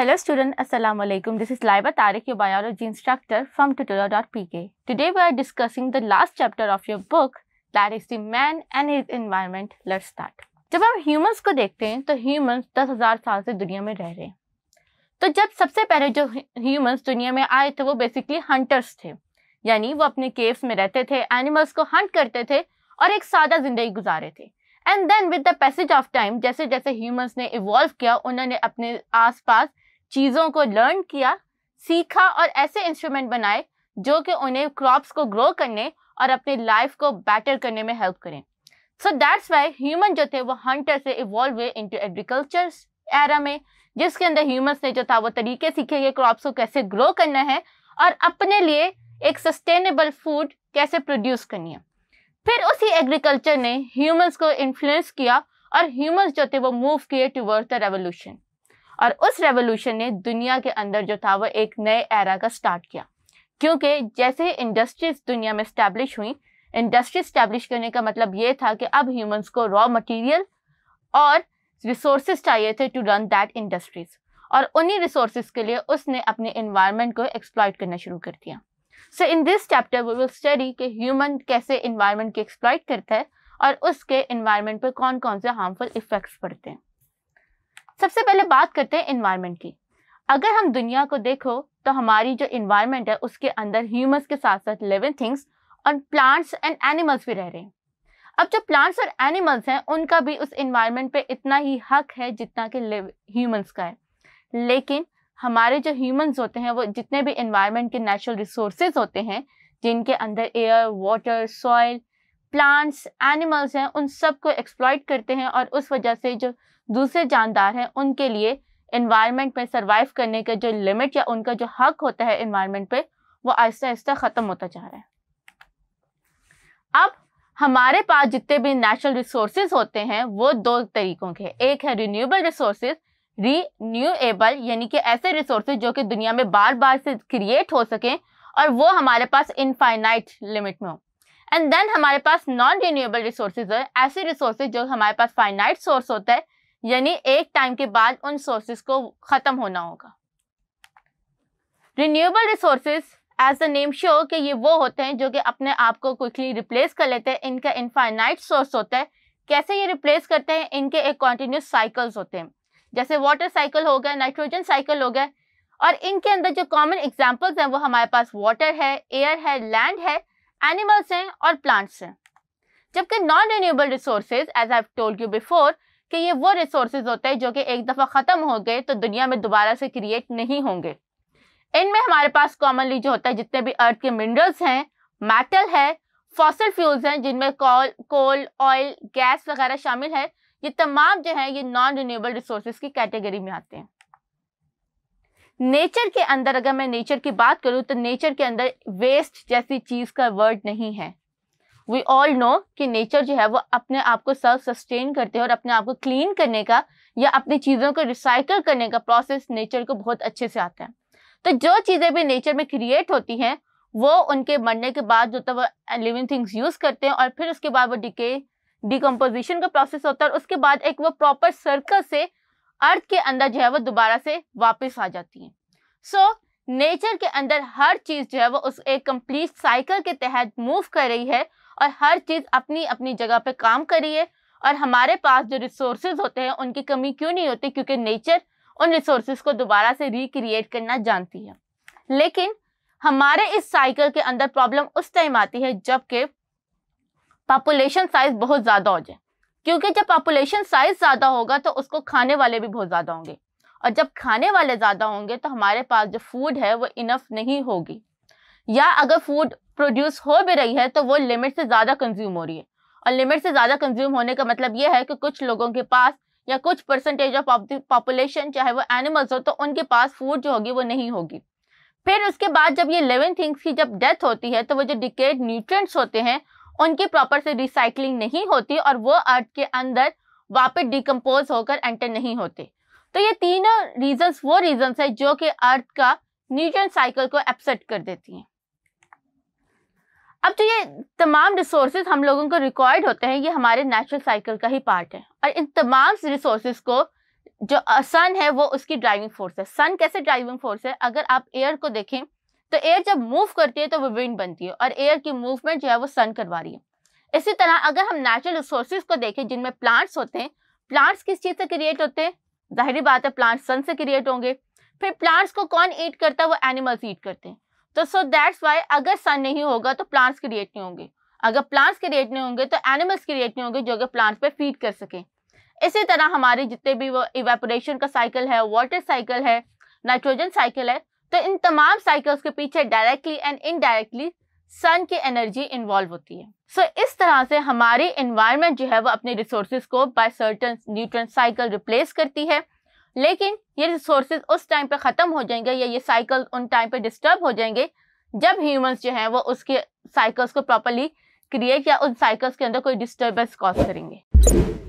Hello students, Assalamu alaikum. This is Laiba Tariq, your biology instructor from tutorial.pk. Today we are discussing the last chapter of your book that is the man and his environment. Let's start. जब हम humans को देखते हैं तो humans दस हज़ार साल से दुनिया में रह रहे हैं तो जब सबसे पहले जो ह्यूमंस दुनिया में आए थे वो बेसिकली हंटर्स थे यानी वो अपने केव्स में रहते थे एनिमल्स को हंट करते थे और एक सादा जिंदगी गुजारे थे and then with the passage of time जैसे जैसे ह्यूमंस ने इवॉल्व किया उन्होंने अपने आसपास चीज़ों को लर्न किया सीखा और ऐसे इंस्ट्रूमेंट बनाए जो कि उन्हें क्रॉप्स को ग्रो करने और अपनी लाइफ को बेटर करने में हेल्प करें सो दैट्स वाई ह्यूमन जो थे वो हंटर से इवॉल्व हुए टू एग्रीकल्चर एरा में जिसके अंदर ह्यूमंस ने जो था वो तरीके सीखे कि क्रॉप्स को कैसे ग्रो करना है और अपने लिए एक सस्टेनेबल फूड कैसे प्रोड्यूस करनी है फिर उसी एग्रीकल्चर ने ह्यूमन्स को इन्फ्लुएंस किया और ह्यूमन्स जो थे वो मूव किए टूवर्ड द रेवोल्यूशन और उस रेवोल्यूशन ने दुनिया के अंदर जो था वो एक नए एरा का स्टार्ट किया क्योंकि जैसे ही इंडस्ट्रीज दुनिया में स्टैब्लिश हुई इंडस्ट्री स्टैब्लिश करने का मतलब ये था कि अब ह्यूमंस को रॉ मटेरियल और रिसोर्स चाहिए थे टू रन दैट इंडस्ट्रीज और उन्हीं रिसोर्स के लिए उसने अपने इन्वायरमेंट को एक्सप्लॉयट करना शुरू कर दिया so in this chapter we will study कि ह्यूमन कैसे इन्वायरमेंट की एक्सप्लॉयट करता है और उसके इन्वायरमेंट पर कौन कौन से हार्मफुल इफेक्ट्स पड़ते हैं सबसे पहले बात करते हैं इन्वायरमेंट की अगर हम दुनिया को देखो तो हमारी जो इन्वायरमेंट है उसके अंदर ह्यूमस के साथ साथ लिविंग थिंग्स और प्लांट्स एंड एनिमल्स भी रह रहे हैं अब जो प्लांट्स और एनिमल्स हैं उनका भी उस इन्वायरमेंट पे इतना ही हक है जितना कि ह्यूमंस का है लेकिन हमारे जो ह्यूमंस होते हैं वो जितने भी इन्वायरमेंट के नेचुरल रिसोर्सेज होते हैं जिनके अंदर air water soil plants animals हैं उन सबको एक्सप्लॉयट करते हैं और उस वजह से जो दूसरे जानदार हैं उनके लिए इन्वायरमेंट में सर्वाइव करने का जो लिमिट या उनका जो हक होता है इन्वायरमेंट पे वो आहिस्ता आहिस्ता ख़त्म होता जा रहा है अब हमारे पास जितने भी नेचुरल रिसोर्स होते हैं वो दो तरीकों के एक है रिन्यूएबल रिसोर्स रीन्यूएबल यानी कि ऐसे रिसोर्स जो कि दुनिया में बार बार से क्रिएट हो सकें और वो हमारे पास इनफाइनाइट लिमिट में हो एंड देन हमारे पास नॉन रिन्यूएबल रिसोर्सेज है ऐसे रिसोर्सेज जो हमारे पास फाइनाइट सोर्स होता है यानी एक टाइम के बाद उन सोर्सेज को ख़त्म होना होगा renewable resources as the name show कि ये वो होते हैं जो कि अपने आप को क्विकली रिप्लेस कर लेते हैं इनका इनफाइनाइट सोर्स होता है कैसे ये रिप्लेस करते हैं इनके एक कॉन्टीन्यूस साइकल्स होते हैं जैसे वाटर साइकिल हो गया नाइट्रोजन साइकिल हो गया और इनके अंदर जो कॉमन एग्जाम्पल्स हैं वो हमारे पास वाटर है एयर है लैंड है एनिमल्स हैं और प्लांट्स हैं जबकि non renewable resources as I told you before कि ये वो रिसोर्सेज होते हैं जो कि एक दफ़ा ख़त्म हो गए तो दुनिया में दोबारा से क्रिएट नहीं होंगे इनमें हमारे पास कॉमनली जो होता है जितने भी अर्थ के मिनरल्स हैं मेटल है फॉसल फ्यूल्स हैं जिनमें कोल कोल ऑयल गैस वगैरह शामिल है ये तमाम जो है ये नॉन रिन्यूएबल रिसोर्सेज की कैटेगरी में आते हैं नेचर के अंदर अगर मैं नेचर की बात करूँ तो नेचर के अंदर वेस्ट जैसी चीज़ का वर्ड नहीं है वी ऑल नो कि नेचर जो है वो अपने आप को सेल्फ सस्टेन करते हैं और अपने आप को क्लीन करने का या अपनी चीज़ों को रिसाइकल करने का प्रोसेस नेचर को बहुत अच्छे से आता है तो जो चीज़ें भी नेचर में क्रिएट होती हैं वो उनके मरने के बाद जो तो वो लिविंग थिंग्स यूज़ करते हैं और फिर उसके बाद वो डिके डिकम्पोजिशन का प्रोसेस होता है और उसके बाद एक वो प्रॉपर सर्कल से अर्थ के अंदर जो है वो दोबारा से वापस आ जाती हैं सो so, नेचर के अंदर हर चीज़ जो है वो उस एक कंप्लीट साइकिल के तहत मूव कर रही है और हर चीज़ अपनी अपनी जगह पे काम कर रही है और हमारे पास जो रिसोर्स होते हैं उनकी कमी क्यों नहीं होती क्योंकि नेचर उन रिसोर्स को दोबारा से रिक्रिएट करना जानती है लेकिन हमारे इस साइकिल के अंदर प्रॉब्लम उस टाइम आती है जबकि पॉपुलेशन साइज बहुत ज़्यादा हो जाए क्योंकि जब पॉपुलेशन साइज ज़्यादा होगा तो उसको खाने वाले भी बहुत ज़्यादा होंगे और जब खाने वाले ज़्यादा होंगे तो हमारे पास जो फूड है वो इनफ नहीं होगी या अगर फूड प्रोड्यूस हो भी रही है तो वो लिमिट से ज़्यादा कंज्यूम हो रही है और लिमिट से ज़्यादा कंज्यूम होने का मतलब ये है कि कुछ लोगों के पास या कुछ परसेंटेज ऑफ पॉपुलेशन चाहे वो एनिमल्स हो तो उनके पास फूड जो होगी वो नहीं होगी फिर उसके बाद जब ये लिविंग थिंग्स की जब डेथ होती है तो वो जो डिकेड न्यूट्रिएंट्स होते हैं उनकी प्रॉपर से रिसाइकलिंग नहीं होती और वो अर्थ के अंदर वापस डिकम्पोज होकर एंटर नहीं होते तो ये तीनों रीजंस वो रीजंस है जो कि अर्थ का न्यूट्रन साइकिल को अपसेट कर देती हैं अब जो ये तमाम रिसोर्सेज हम लोगों को रिक्वायर्ड होते हैं ये हमारे नेचुरल साइकिल का ही पार्ट है और इन तमाम रिसोर्सेज को जो सन है वो उसकी ड्राइविंग फोर्स है सन कैसे ड्राइविंग फोर्स है अगर आप एयर को देखें तो एयर जब मूव करती है तो वो विंड बनती है और एयर की मूवमेंट जो है वो सन करवा रही है इसी तरह अगर हम नेचुरल रिसोर्सेज को देखें जिनमें प्लांट्स होते हैं प्लांट्स किस चीज़ से क्रिएट होते हैं जाहिर बात है प्लांट्स सन से क्रिएट होंगे फिर प्लांट्स को कौन ईट करता है वो एनिमल्स ईट करते हैं तो सो दैट्स वाई अगर सन नहीं होगा तो प्लांट्स क्रिएट नहीं होंगे अगर प्लांट्स क्रिएट नहीं होंगे तो एनिमल्स क्रिएट नहीं होंगे जो कि प्लांट्स पे फीड कर सकें इसी तरह हमारे जितने भी वो इवेपोरेशन का साइकिल है वाटर साइकिल है नाइट्रोजन साइकिल है तो इन तमाम साइकिल्स के पीछे डायरेक्टली एंड इनडायरेक्टली सन की एनर्जी इन्वॉल्व होती है सो so, इस तरह से हमारी इन्वायरमेंट जो है वो अपने रिसोर्सेज को by certain nutrient cycle replace करती है लेकिन ये रिसोर्सेज उस टाइम पे ख़त्म हो जाएंगे या ये साइकिल उन टाइम पे डिस्टर्ब हो जाएंगे जब ह्यूमंस जो हैं वो उसके साइकिल्स को प्रॉपरली क्रिएट या उन साइकिल्स के अंदर कोई डिस्टर्बेंस कॉज करेंगे